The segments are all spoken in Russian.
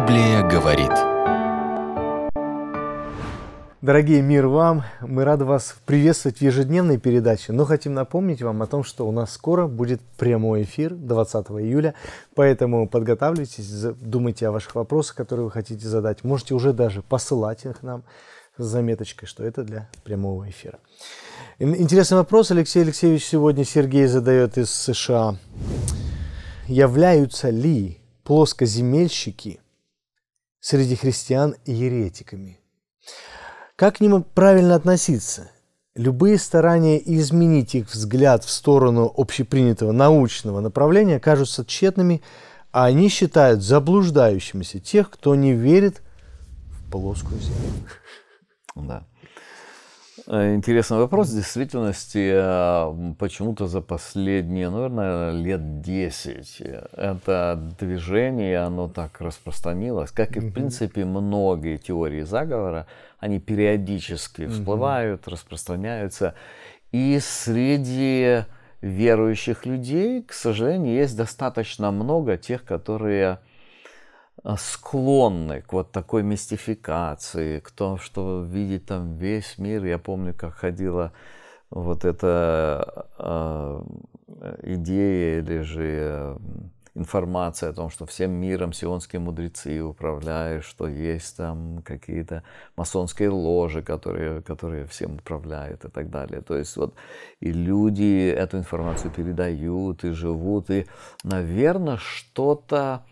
Библия говорит. Дорогие, мир вам! Мы рады вас приветствовать в ежедневной передаче, но хотим напомнить вам о том, что у нас скоро будет прямой эфир 20 июля, поэтому подготавливайтесь, думайте о ваших вопросах, которые вы хотите задать. Можете уже даже посылать их нам с заметочкой, что это для прямого эфира. Интересный вопрос Алексей Алексеевич сегодня Сергей задает из США являются ли плоскоземельщики среди христиан еретиками. Как к ним правильно относиться? Любые старания изменить их взгляд в сторону общепринятого научного направления кажутся тщетными, а они считают заблуждающимися тех, кто не верит в плоскую землю. Да. Э, интересный вопрос. В действительности, э, почему-то за последние, ну, наверное, лет 10 э, это движение, оно так распространилось. Как и, в принципе, многие теории заговора, они периодически всплывают, распространяются. И среди верующих людей, к сожалению, есть достаточно много тех, которые а, склонны к вот такой мистификации, к тому, что видеть там весь мир. Я помню, как ходила вот эта э, идея или же информация о том, что всем миром сионские мудрецы управляют, что есть там какие-то масонские ложи, которые, которые всем управляют и так далее. То есть вот и люди эту информацию передают, и живут, и, наверное, что-то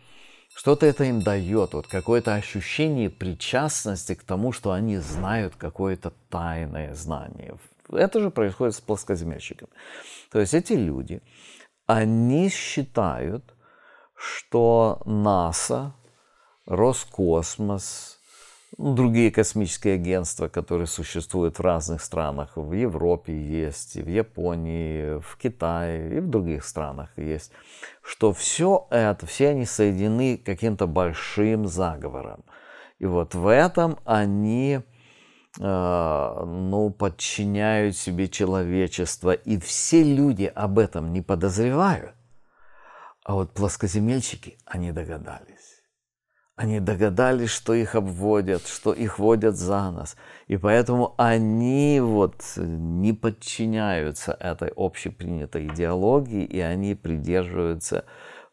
что-то это им дает, вот какое-то ощущение причастности к тому, что они знают какое-то тайное знание. Это же происходит с плоскоземельщиками. То есть эти люди, они считают, что НАСА, Роскосмос, другие космические агентства, которые существуют в разных странах. В Европе есть, в Японии, в Китае и в других странах есть. Что все это, все они соединены каким-то большим заговором. И вот в этом они э, ну, подчиняют себе человечество. И все люди об этом не подозревают. А вот плоскоземельщики, они догадались. Они догадались, что их обводят, что их водят за нас. И поэтому они вот э, не подчиняются этой общепринятой идеологии, и они придерживаются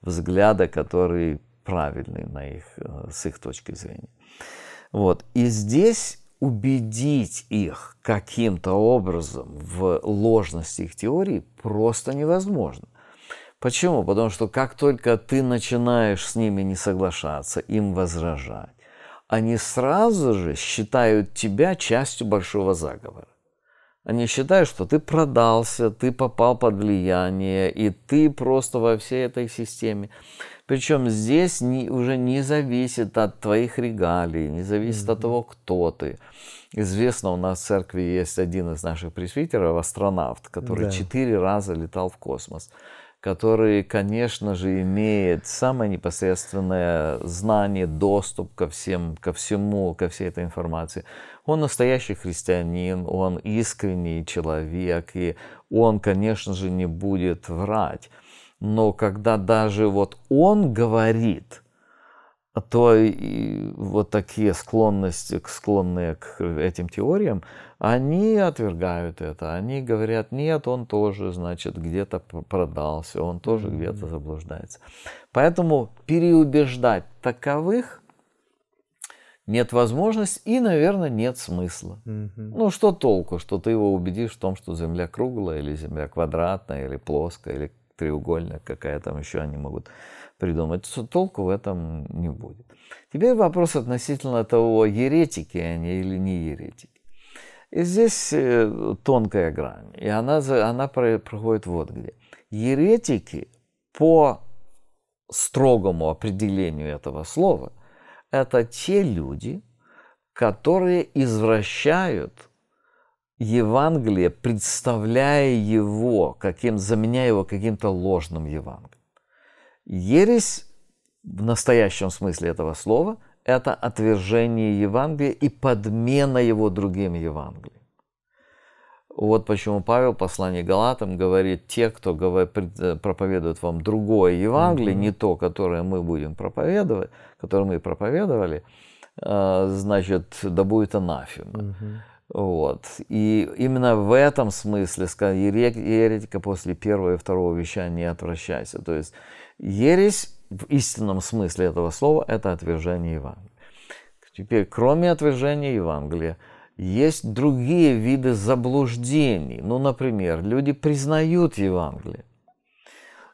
взгляда, который правильный на их, э, с их точки зрения. Вот. И здесь убедить их каким-то образом в ложности их теории просто невозможно. Почему? Потому что как только ты начинаешь с ними не соглашаться, им возражать, они сразу же считают тебя частью большого заговора. Они считают, что ты продался, ты попал под влияние, и ты просто во всей этой системе. Причем здесь не, уже не зависит от твоих регалий, не зависит mm-hmm. от того, кто ты. Известно, у нас в церкви есть один из наших пресвитеров, астронавт, который да. четыре раза летал в космос который, конечно же, имеет самое непосредственное знание, доступ ко всем, ко всему, ко всей этой информации. Он настоящий христианин, он искренний человек, и он, конечно же, не будет врать. Но когда даже вот он говорит – а то и вот такие склонности, склонные к этим теориям, они отвергают это. Они говорят, нет, он тоже, значит, где-то продался, он тоже mm-hmm. где-то заблуждается. Поэтому переубеждать таковых нет возможности и, наверное, нет смысла. Mm-hmm. Ну, что толку, что ты его убедишь в том, что Земля круглая или Земля квадратная или плоская или треугольная, какая там еще они могут придумать. Толку в этом не будет. Теперь вопрос относительно того, еретики они или не еретики. И здесь э, тонкая грань, и она, она проходит вот где. Еретики по строгому определению этого слова – это те люди, которые извращают Евангелие, представляя его, каким, заменяя его каким-то ложным Евангелием. Ересь в настоящем смысле этого слова – это отвержение Евангелия и подмена его другим Евангелием. Вот почему Павел в послании Галатам говорит, те, кто э, проповедует вам другое Евангелие, mm-hmm. не то, которое мы будем проповедовать, которое мы проповедовали, э, значит, да будет анафема. Mm-hmm. Вот. И именно в этом смысле еретика после первого и второго вещания не отвращайся. То есть Ересь в истинном смысле этого слова – это отвержение Евангелия. Теперь, кроме отвержения Евангелия, есть другие виды заблуждений. Ну, например, люди признают Евангелие,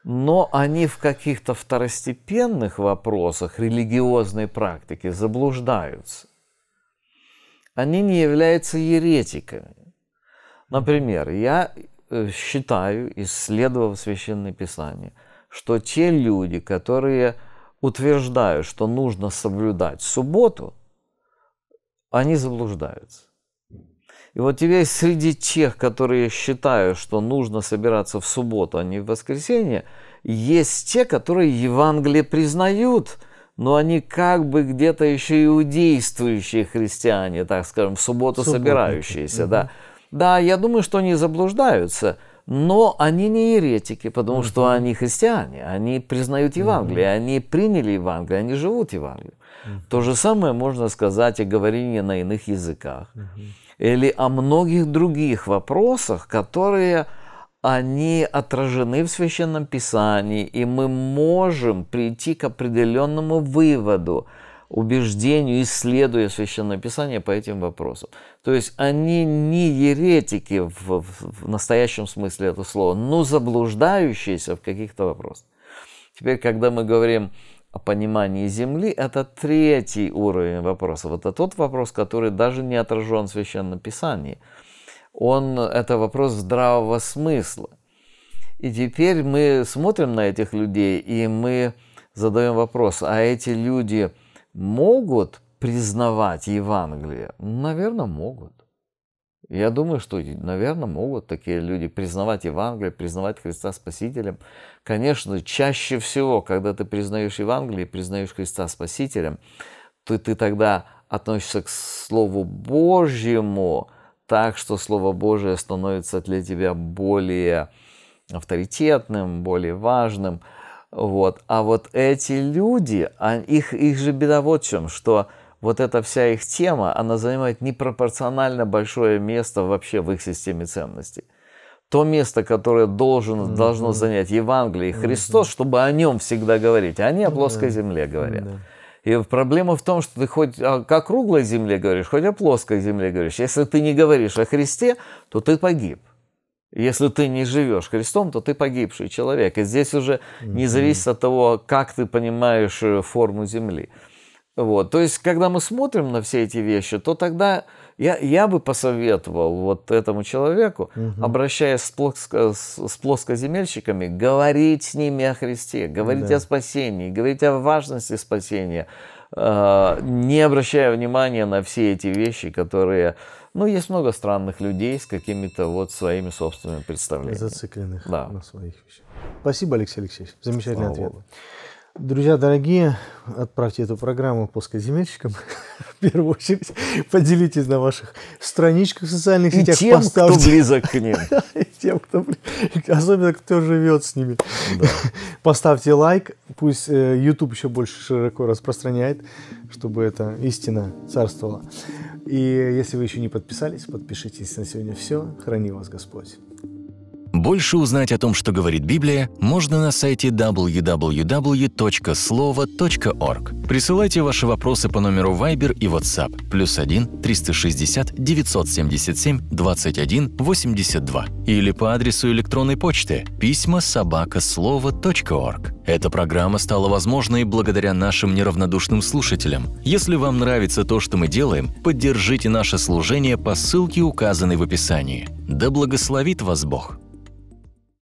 но они в каких-то второстепенных вопросах религиозной практики заблуждаются. Они не являются еретиками. Например, я э, считаю, исследовав Священное Писание – что те люди, которые утверждают, что нужно соблюдать субботу, они заблуждаются. И вот теперь среди тех, которые считают, что нужно собираться в субботу, а не в воскресенье, есть те, которые Евангелие признают, но они как бы где-то еще иудействующие христиане, так скажем, в субботу Субботники. собирающиеся. Угу. Да. да, я думаю, что они заблуждаются – но они не еретики, потому mm-hmm. что они христиане, они признают Евангелие, mm-hmm. они приняли Евангелие, они живут Евангелием. Mm-hmm. То же самое можно сказать о говорении на иных языках mm-hmm. или о многих других вопросах, которые они отражены в Священном Писании, и мы можем прийти к определенному выводу, убеждению, исследуя Священное Писание по этим вопросам. То есть они не еретики в, в настоящем смысле этого слова, но заблуждающиеся в каких-то вопросах. Теперь, когда мы говорим о понимании Земли, это третий уровень вопросов. Это тот вопрос, который даже не отражен в Священном Писании. Он, это вопрос здравого смысла. И теперь мы смотрим на этих людей, и мы задаем вопрос, а эти люди – могут признавать Евангелие? Наверное, могут. Я думаю, что, наверное, могут такие люди признавать Евангелие, признавать Христа Спасителем. Конечно, чаще всего, когда ты признаешь Евангелие, признаешь Христа Спасителем, то ты тогда относишься к Слову Божьему так, что Слово Божие становится для тебя более авторитетным, более важным – вот. А вот эти люди, а их, их же беда вот в чем, что вот эта вся их тема, она занимает непропорционально большое место вообще в их системе ценностей. То место, которое должен, mm-hmm. должно занять Евангелие и Христос, mm-hmm. чтобы о нем всегда говорить. Они а о ну плоской mm-hmm. земле ну говорят. Mm-hmm. И проблема в том, что ты хоть а, о круглой земле говоришь, хоть о плоской земле говоришь. Если ты не говоришь о Христе, то ты погиб. Если ты не живешь Христом, то ты погибший человек. И здесь уже не зависит от того, как ты понимаешь э, форму земли. Вот. То есть, когда мы смотрим на все эти вещи, то тогда я, я бы посоветовал вот этому человеку, угу. обращаясь с, плоско, с плоскоземельщиками, говорить с ними о Христе, говорить да. о спасении, говорить о важности спасения, э, не обращая внимания на все эти вещи, которые... Ну, есть много странных людей с какими-то вот своими собственными представлениями. Зацикленных да. на своих вещах. Спасибо, Алексей Алексеевич. Замечательный Слава ответ. Богу. Друзья дорогие, отправьте эту программу плоскоземельщикам в первую очередь. Поделитесь на ваших страничках в социальных и сетях. Тем, поставьте. кто близок к ним. и тем, кто Особенно, кто живет с ними. Да. Поставьте лайк. Пусть э, YouTube еще больше широко распространяет, чтобы это истина царствовала. И если вы еще не подписались, подпишитесь. На сегодня все. Храни вас Господь. Больше узнать о том, что говорит Библия, можно на сайте www.slovo.org. Присылайте ваши вопросы по номеру Viber и WhatsApp плюс 1 360 977 21 82 или по адресу электронной почты письма собака слово.org. Эта программа стала возможной благодаря нашим неравнодушным слушателям. Если вам нравится то, что мы делаем, поддержите наше служение по ссылке, указанной в описании. Да благословит вас Бог!